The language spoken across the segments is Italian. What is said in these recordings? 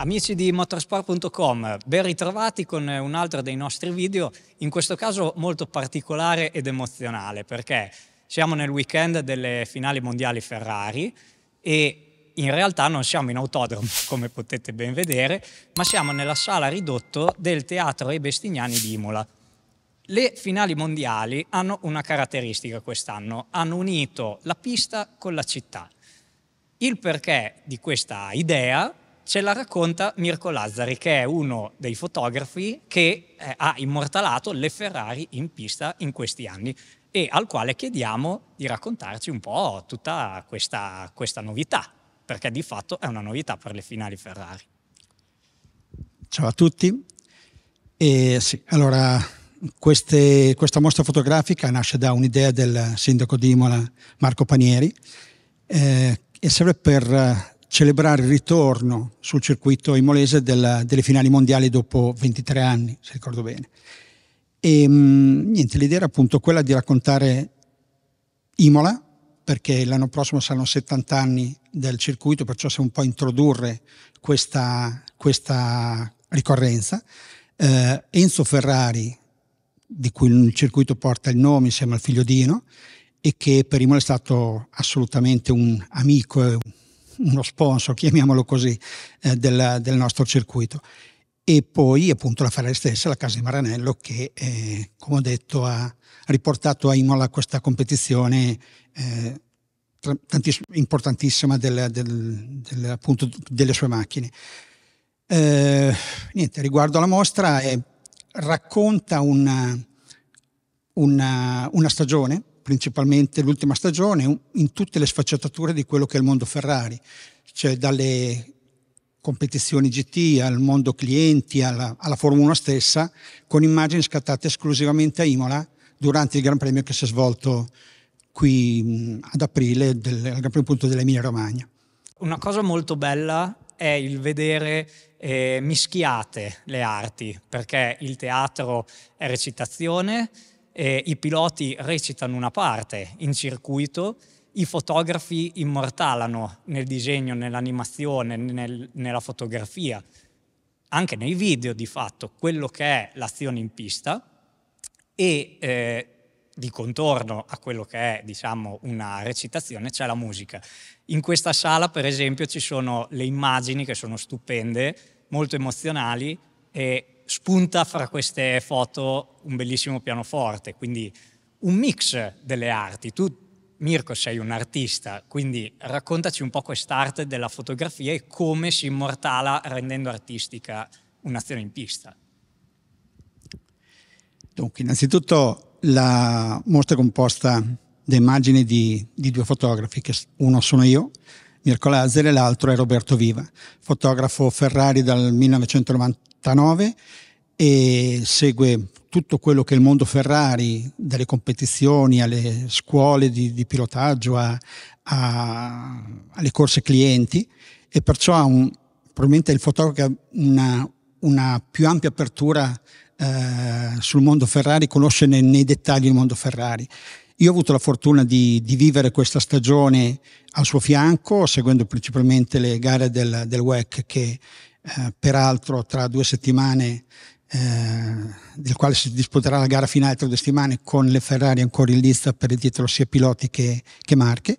Amici di motorsport.com, ben ritrovati con un altro dei nostri video, in questo caso molto particolare ed emozionale perché siamo nel weekend delle finali mondiali Ferrari e in realtà non siamo in autodromo come potete ben vedere, ma siamo nella sala ridotto del Teatro E Bestignani di Imola. Le finali mondiali hanno una caratteristica quest'anno, hanno unito la pista con la città. Il perché di questa idea ce la racconta Mirko Lazzari, che è uno dei fotografi che eh, ha immortalato le Ferrari in pista in questi anni e al quale chiediamo di raccontarci un po' tutta questa, questa novità, perché di fatto è una novità per le finali Ferrari. Ciao a tutti. Eh, sì, allora, queste, questa mostra fotografica nasce da un'idea del sindaco di Imola, Marco Panieri, eh, e serve per celebrare il ritorno sul circuito imolese della, delle finali mondiali dopo 23 anni, se ricordo bene. E ehm, mh, niente, l'idea era appunto quella di raccontare Imola, perché l'anno prossimo saranno 70 anni del circuito, perciò se un po' introdurre questa, questa ricorrenza. Eh, Enzo Ferrari, di cui il circuito porta il nome insieme al figlio Dino, e che per Imola è stato assolutamente un amico, uno sponsor, chiamiamolo così, eh, del, del, nostro circuito. E poi appunto la Ferrari stessa, la casa di Maranello, che eh, come ho detto ha riportato a Imola questa competizione eh, importantissima del, del, appunto delle sue macchine. Eh, niente, riguardo alla mostra, eh, racconta una, una, una stagione principalmente l'ultima stagione in tutte le sfaccettature di quello che è il mondo Ferrari, cioè dalle competizioni GT al mondo clienti, alla, alla Formula 1 stessa, con immagini scattate esclusivamente a Imola durante il Gran Premio che si è svolto qui ad aprile, del, al Gran Premio dell'Emilia Romagna. Una cosa molto bella è il vedere eh, mischiate le arti, perché il teatro è recitazione, eh, i piloti recitano una parte in circuito, i fotografi immortalano nel disegno, nell'animazione, nel, nella fotografia, anche nei video di fatto, quello che è l'azione in pista e eh, di contorno a quello che è diciamo, una recitazione c'è la musica. In questa sala per esempio ci sono le immagini che sono stupende, molto emozionali e spunta fra queste foto un bellissimo pianoforte, quindi un mix delle arti. Tu, Mirko, sei un artista, quindi raccontaci un po' quest'arte della fotografia e come si immortala rendendo artistica un'azione in pista. Dunque, innanzitutto la mostra è composta da immagini di, di due fotografi, che uno sono io, Mirko Lazzari, e l'altro è Roberto Viva, fotografo Ferrari dal 1990 79 e segue tutto quello che è il mondo Ferrari, dalle competizioni alle scuole di, di pilotaggio a, a, alle corse clienti e perciò ha un, probabilmente il fotografo una, una più ampia apertura eh, sul mondo Ferrari, conosce nei, nei, dettagli il mondo Ferrari. Io ho avuto la fortuna di, di, vivere questa stagione al suo fianco, seguendo principalmente le gare del, del WEC che eh, peraltro tra due settimane, eh, del quale si disputerà la gara finale tra due settimane con le Ferrari ancora in lista per il titolo sia piloti che, che marche.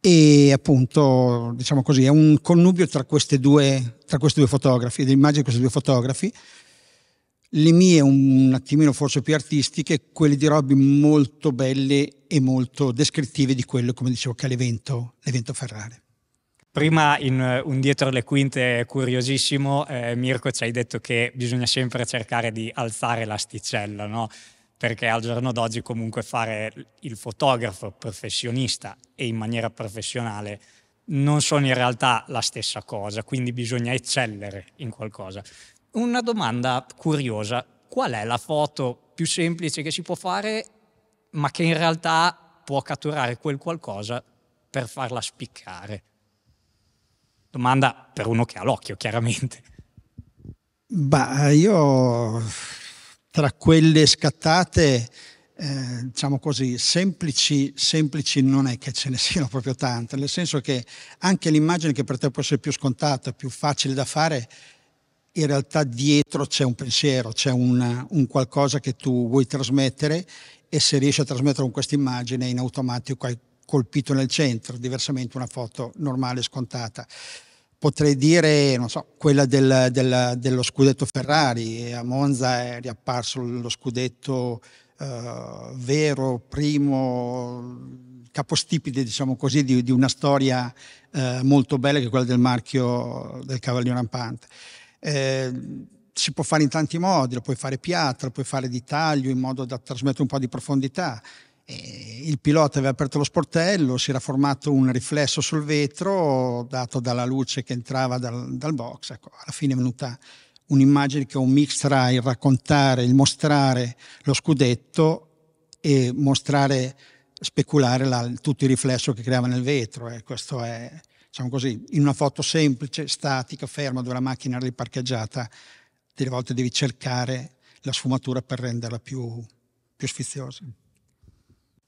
E appunto, diciamo così, è un connubio tra, due, tra questi due fotografi, le immagini di questi due fotografi, le mie un attimino forse più artistiche, quelle di Robby molto belle e molto descrittive di quello, come dicevo, che è l'evento, l'evento Ferrari. Prima in eh, un dietro le quinte curiosissimo, eh, Mirko ci hai detto che bisogna sempre cercare di alzare l'asticella, no? perché al giorno d'oggi comunque fare il fotografo professionista e in maniera professionale non sono in realtà la stessa cosa, quindi bisogna eccellere in qualcosa. Una domanda curiosa, qual è la foto più semplice che si può fare ma che in realtà può catturare quel qualcosa per farla spiccare? Domanda per uno che ha l'occhio, chiaramente. Beh, io tra quelle scattate, eh, diciamo così, semplici, semplici non è che ce ne siano proprio tante, nel senso che anche l'immagine che per te può essere più scontata, più facile da fare, in realtà dietro c'è un pensiero, c'è un, un qualcosa che tu vuoi trasmettere e se riesci a trasmettere con questa immagine in automatico hai colpito nel centro, diversamente una foto normale scontata. Potrei dire, non so, quella del, del, dello scudetto Ferrari, a Monza è riapparso lo scudetto eh, vero, primo, capostipite, diciamo così, di, di una storia eh, molto bella che è quella del marchio del Cavallino Rampante. Eh, si può fare in tanti modi, lo puoi fare piatto, lo puoi fare di taglio in modo da trasmettere un po' di profondità eh, il pilota aveva aperto lo sportello, si era formato un riflesso sul vetro dato dalla luce che entrava dal, dal box. Ecco, alla fine è venuta un'immagine che è un mix tra il raccontare, il mostrare lo scudetto e mostrare, speculare la, tutto il riflesso che creava nel vetro. Eh. Questo è, diciamo così, in una foto semplice, statica, ferma, dove la macchina era riparcheggiata, delle volte devi cercare la sfumatura per renderla più, più sfiziosa.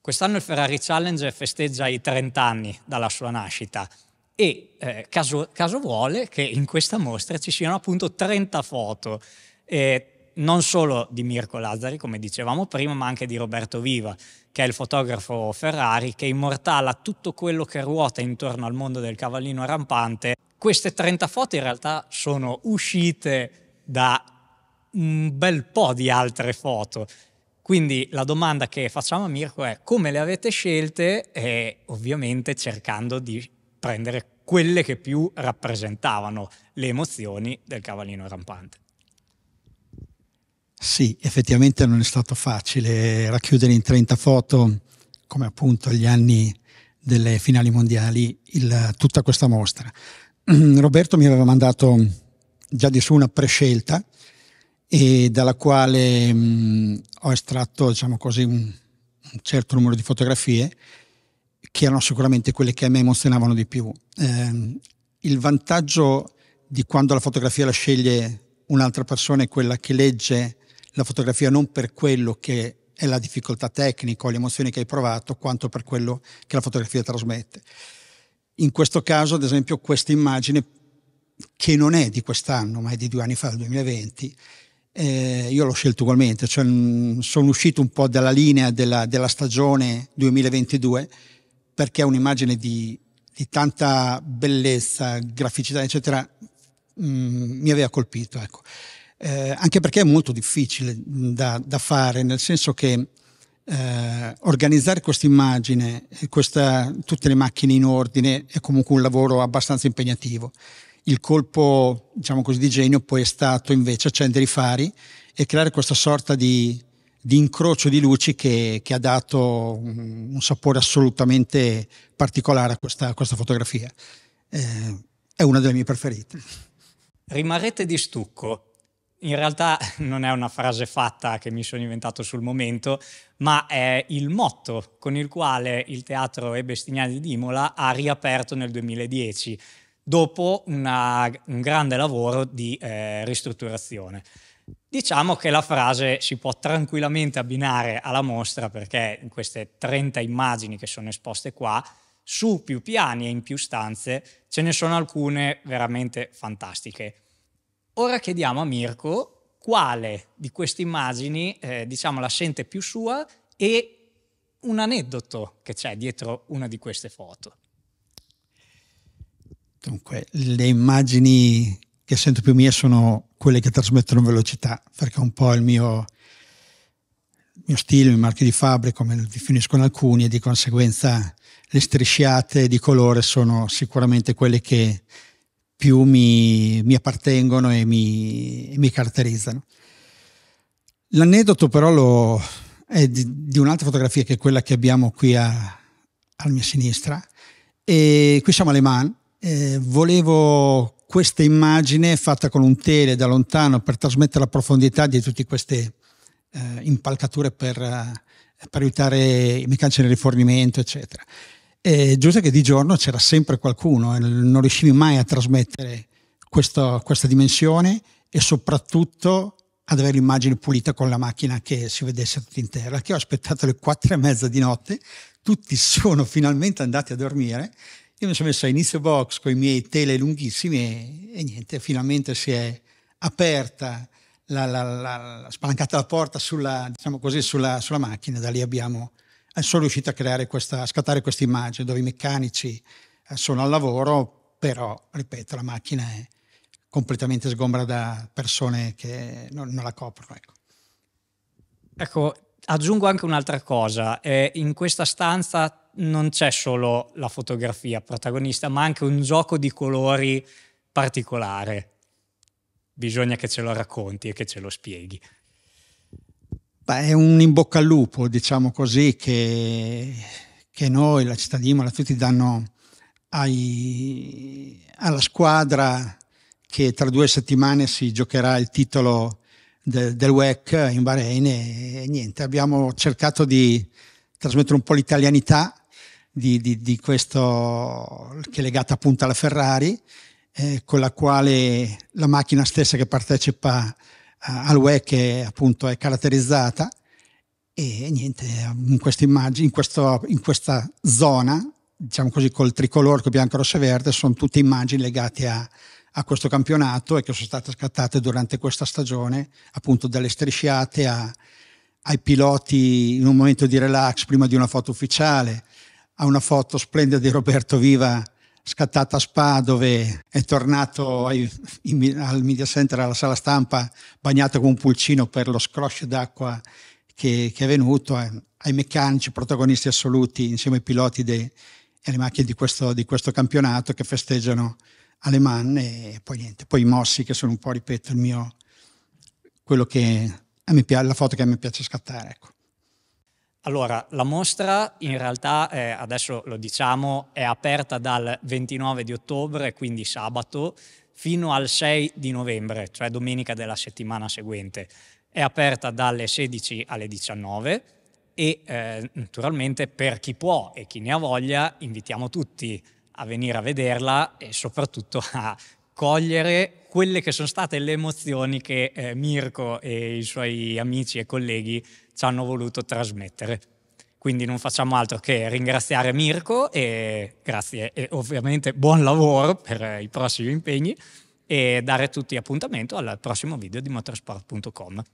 Quest'anno il Ferrari Challenger festeggia i 30 anni dalla sua nascita e eh, caso, caso, vuole che in questa mostra ci siano appunto 30 foto, eh, non solo di Mirko Lazzari, come dicevamo prima, ma anche di Roberto Viva, che è il fotografo Ferrari che immortala tutto quello che ruota intorno al mondo del cavallino rampante. Queste 30 foto in realtà sono uscite da un bel po' di altre foto quindi la domanda che facciamo a Mirko è come le avete scelte e ovviamente cercando di prendere quelle che più rappresentavano le emozioni del cavallino rampante. Sì, effettivamente non è stato facile racchiudere in 30 foto, come appunto gli anni delle finali mondiali, il, tutta questa mostra. Roberto mi aveva mandato già di su una prescelta e dalla quale mh, mm, ho estratto diciamo così, un, un, certo numero di fotografie che erano sicuramente quelle che a me emozionavano di più. Eh, il vantaggio di quando la fotografia la sceglie un'altra persona è quella che legge la fotografia non per quello che è la difficoltà tecnica o le emozioni che hai provato, quanto per quello che la fotografia trasmette. In questo caso, ad esempio, questa immagine, che non è di quest'anno, ma è di due anni fa, del 2020, eh, io l'ho scelto ugualmente, cioè, mm, sono uscito un po' dalla linea della, della stagione 2022 perché è un'immagine di, di tanta bellezza, graficità, eccetera, mh, mm, mi aveva colpito. Ecco. Eh, anche perché è molto difficile mm, da, da fare, nel senso che eh, organizzare questa immagine, tutte le macchine in ordine, è comunque un lavoro abbastanza impegnativo. Il colpo, diciamo così, di genio poi è stato invece accendere i fari e creare questa sorta di, di incrocio di luci che, che ha dato un, un, sapore assolutamente particolare a questa, a questa fotografia. Eh, è una delle mie preferite. Rimarrete di stucco. In realtà non è una frase fatta che mi sono inventato sul momento, ma è il motto con il quale il teatro Ebestignani di Dimola ha riaperto nel 2010 dopo una, un grande lavoro di eh, ristrutturazione. Diciamo che la frase si può tranquillamente abbinare alla mostra perché in queste 30 immagini che sono esposte qua, su più piani e in più stanze, ce ne sono alcune veramente fantastiche. Ora chiediamo a Mirko quale di queste immagini eh, diciamo, la sente più sua e un aneddoto che c'è dietro una di queste foto. Dunque, le immagini che sento più mie sono quelle che trasmettono velocità, perché è un po' il mio, il mio stile, il marchio di fabbrica, come definiscono alcuni, e di conseguenza le strisciate di colore sono sicuramente quelle che più mi, mi appartengono e mi, mi, caratterizzano. L'aneddoto però lo, è di, di, un'altra fotografia che è quella che abbiamo qui a, alla mia sinistra. E qui siamo alle mani eh, volevo questa immagine fatta con un tele da lontano per trasmettere la profondità di tutte queste eh, impalcature per, eh, per, aiutare i meccanici nel rifornimento, eccetera. E giusto che di giorno c'era sempre qualcuno e eh, non riuscivi mai a trasmettere questo, questa dimensione e soprattutto ad avere l'immagine pulita con la macchina che si vedesse tutta intera, che ho aspettato le quattro e mezza di notte, tutti sono finalmente andati a dormire io mi sono messo a inizio box con i miei tele lunghissimi e, e niente, finalmente si è aperta la, la, la, la spalancata la porta sulla, diciamo così, sulla, sulla, macchina. Da lì abbiamo, eh, sono riuscito a, creare questa, a scattare questa immagine dove i meccanici eh, sono al lavoro, però, ripeto, la macchina è completamente sgombra da persone che non, non la coprono. Ecco. Ecco, aggiungo anche un'altra cosa, eh, in questa stanza non c'è solo la fotografia protagonista, ma anche un gioco di colori particolare. Bisogna che ce lo racconti e che ce lo spieghi. Beh, è un in bocca al lupo, diciamo così, che, che noi, la città di Imola, tutti danno ai, alla squadra che tra due settimane si giocherà il titolo del, del WEC in Bahrain e, e, niente, abbiamo cercato di trasmettere un po' l'italianità di, di, di questo che è legata appunto alla Ferrari, eh, con la quale la macchina stessa che partecipa al WEC è, appunto è caratterizzata e niente, in, immagini, in, in questa zona, diciamo così col tricolore bianco, rosso e verde, sono tutte immagini legate a, a questo campionato e che sono state scattate durante questa stagione, appunto dalle strisciate a, ai piloti in un momento di relax prima di una foto ufficiale, a una foto splendida di Roberto Viva scattata a Spa dove è tornato ai, in, al media center, alla sala stampa, bagnato con un pulcino per lo scroscio d'acqua che, che è venuto, eh, ai meccanici protagonisti assoluti insieme ai piloti e alle macchine di questo, di questo campionato che festeggiano alle manne e poi niente. Poi i mossi che sono un po', ripeto, il mio, quello che a me piace, la foto che a me piace scattare. Ecco. Allora, la mostra in realtà, eh, adesso lo diciamo, è aperta dal 29 di ottobre, quindi sabato, fino al 6 di novembre, cioè domenica della settimana seguente. È aperta dalle 16 alle 19 e eh, naturalmente per chi può e chi ne ha voglia invitiamo tutti a venire a vederla e soprattutto a cogliere quelle che sono state le emozioni che eh, Mirko e i suoi amici e colleghi ci hanno voluto trasmettere. Quindi non facciamo altro che ringraziare Mirko e grazie e ovviamente buon lavoro per i prossimi impegni e dare tutti appuntamento al prossimo video di motorsport.com.